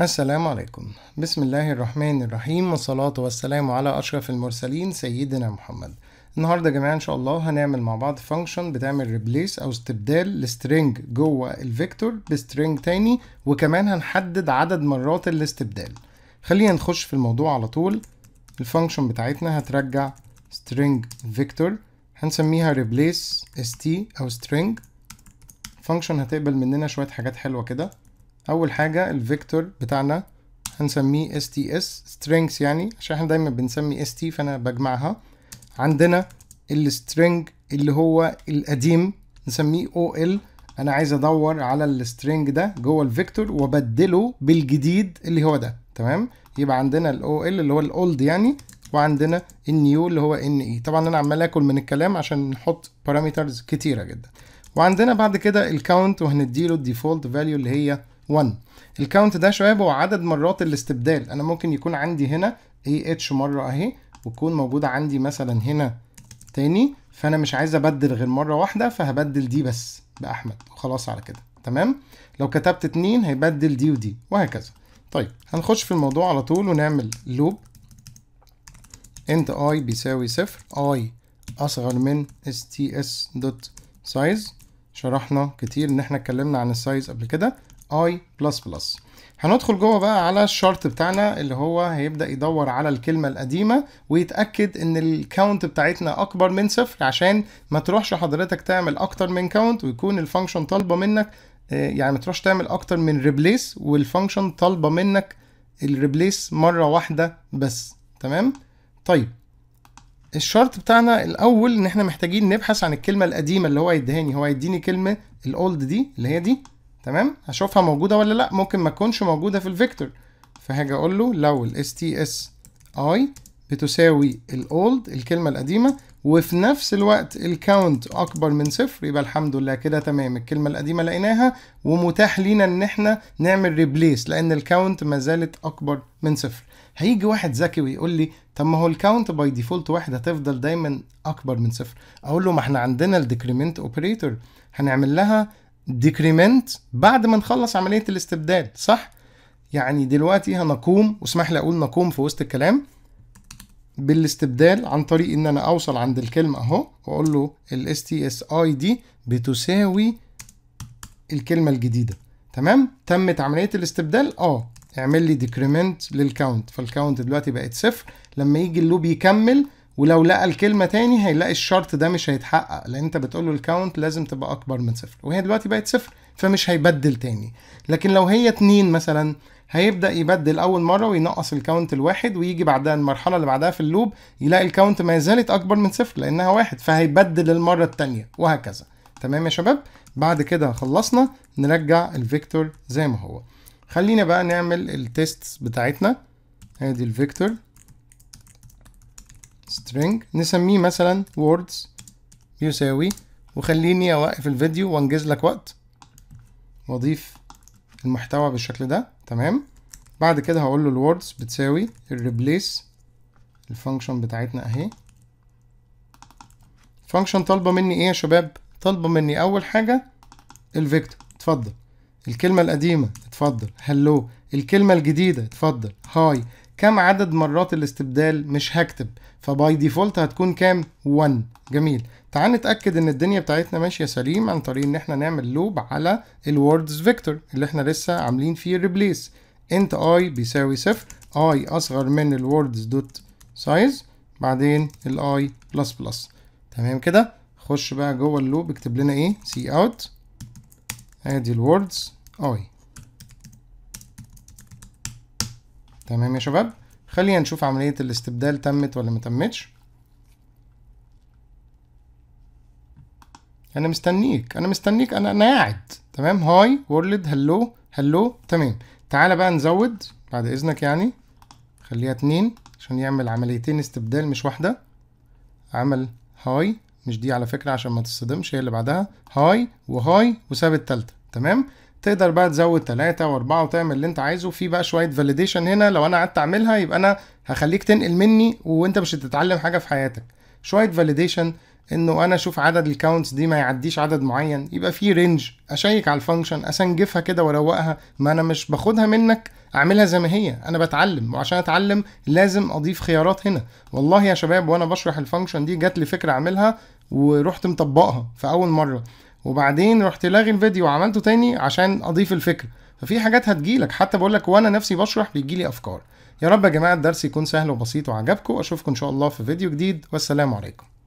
السلام عليكم بسم الله الرحمن الرحيم والصلاة والسلام على أشرف المرسلين سيدنا محمد النهاردة يا جماعة إن شاء الله هنعمل مع بعض فانكشن بتعمل ريبليس أو استبدال لسترينج جوه الفيكتور بسترينج تاني وكمان هنحدد عدد مرات الاستبدال خلينا نخش في الموضوع على طول الفانكشن بتاعتنا هترجع string vector هنسميها replace st أو string فانكشن هتقبل مننا شوية حاجات حلوة كده اول حاجه الفيكتور بتاعنا هنسميه sts strings يعني عشان احنا دايما بنسمي st فانا بجمعها عندنا السترينج اللي هو القديم نسميه ol انا عايز ادور على السترينج ده جوه الفيكتور وابدله بالجديد اللي هو ده تمام يبقى عندنا ال ال اللي هو الاولد يعني وعندنا النيو اللي هو ان اي e. طبعا انا عمال اكل من الكلام عشان نحط بارامترز كتيره جدا وعندنا بعد كده الكاونت وهنديله الديفولت فاليو اللي هي 1 الكاونت ده شباب هو عدد مرات الاستبدال انا ممكن يكون عندي هنا اي اتش مره اهي وتكون موجوده عندي مثلا هنا تاني فانا مش عايز ابدل غير مره واحده فهبدل دي بس باحمد وخلاص على كده تمام لو كتبت اتنين هيبدل دي ودي وهكذا طيب هنخش في الموضوع على طول ونعمل لوب انت اي بيساوي صفر اي اصغر من اس دوت سايز شرحنا كتير ان احنا اتكلمنا عن السايز قبل كده اي بلس بلس هندخل جوه بقى على الشرط بتاعنا اللي هو هيبدا يدور على الكلمه القديمه ويتاكد ان الكاونت بتاعتنا اكبر من صفر عشان ما تروحش حضرتك تعمل اكتر من كاونت ويكون الفانكشن طالبه منك آه، يعني ما تروحش تعمل اكتر من ريبليس والفانكشن طالبه منك الريبليس مره واحده بس تمام طيب الشرط بتاعنا الاول ان احنا محتاجين نبحث عن الكلمه القديمه اللي هو هيديهاني هو هيديني كلمه الاولد دي اللي هي دي تمام هشوفها موجوده ولا لا ممكن ما تكونش موجوده في الفيكتور فهاجي اقول له لو الاس تي اس اي بتساوي الاولد الكلمه القديمه وفي نفس الوقت الكاونت اكبر من صفر يبقى الحمد لله كده تمام الكلمه القديمه لقيناها ومتاح لينا ان احنا نعمل ريبليس لان الكاونت ما زالت اكبر من صفر هيجي واحد ذكي ويقول لي طب ما هو الكاونت باي ديفولت واحد هتفضل دايما اكبر من صفر اقول له ما احنا عندنا الديكريمنت اوبريتور هنعمل لها ديكريمنت بعد ما نخلص عمليه الاستبدال صح يعني دلوقتي هنقوم واسمح لي اقول نقوم في وسط الكلام بالاستبدال عن طريق ان انا اوصل عند الكلمه اهو واقول له ال stsid بتساوي الكلمه الجديده تمام تمت عمليه الاستبدال اه اعمل لي ديكريمنت للكاونت فالكاونت دلوقتي بقت صفر لما يجي اللوب يكمل ولو لقى الكلمه تاني هيلاقي الشرط ده مش هيتحقق لان انت بتقول له الكاونت لازم تبقى اكبر من صفر وهي دلوقتي بقت صفر فمش هيبدل تاني لكن لو هي اتنين مثلا هيبدا يبدل اول مره وينقص الكاونت الواحد ويجي بعدها المرحله اللي بعدها في اللوب يلاقي الكاونت ما زالت اكبر من صفر لانها واحد فهيبدل المره التانيه وهكذا تمام يا شباب بعد كده خلصنا نرجع الفيكتور زي ما هو خلينا بقى نعمل التيست بتاعتنا ادي الفيكتور string نسميه مثلا words يساوي وخليني اوقف الفيديو وانجز لك وقت واضيف المحتوى بالشكل ده تمام بعد كده هقول له الوردز بتساوي الريبليس الفانكشن بتاعتنا اهي فانكشن طالبه مني ايه يا شباب طالبه مني اول حاجه الفيكتور اتفضل الكلمه القديمه اتفضل هلو الكلمه الجديده اتفضل هاي كم عدد مرات الاستبدال مش هكتب فباي ديفولت هتكون كام 1 جميل تعال نتاكد ان الدنيا بتاعتنا ماشيه سليم عن طريق ان احنا نعمل لوب على الوردز فيكتور اللي احنا لسه عاملين فيه ريبليس انت اي بيساوي صفر اي اصغر من الوردز دوت سايز بعدين الاي بلس بلس تمام كده خش بقى جوه اللوب اكتب لنا ايه سي اوت ادي الوردز اي تمام يا شباب خلينا نشوف عملية الاستبدال تمت ولا متمتش انا مستنيك انا مستنيك انا انا قاعد تمام هاي وورلد هلو هلو تمام تعالى بقى نزود بعد اذنك يعني خليها اتنين عشان يعمل عمليتين استبدال مش واحدة عمل هاي مش دي على فكرة عشان ما تصدمش هي اللي بعدها هاي وهاي وساب التالتة تمام تقدر بقى تزود ثلاثة وأربعة وتعمل اللي أنت عايزه في بقى شوية فاليديشن هنا لو أنا قعدت أعملها يبقى أنا هخليك تنقل مني وأنت مش هتتعلم حاجة في حياتك شوية فاليديشن انه انا اشوف عدد الكاونتس دي ما يعديش عدد معين يبقى في رينج اشيك على الفانكشن اسنجفها كده واروقها ما انا مش باخدها منك اعملها زي ما هي انا بتعلم وعشان اتعلم لازم اضيف خيارات هنا والله يا شباب وانا بشرح الفانكشن دي جات لي فكره اعملها ورحت مطبقها في اول مره وبعدين رحت لاغي الفيديو وعملته تاني عشان اضيف الفكره ففي حاجات هتجيلك حتى بقولك وانا نفسي بشرح بيجيلي افكار يا رب يا جماعه الدرس يكون سهل وبسيط وعجبكم اشوفكم ان شاء الله في فيديو جديد والسلام عليكم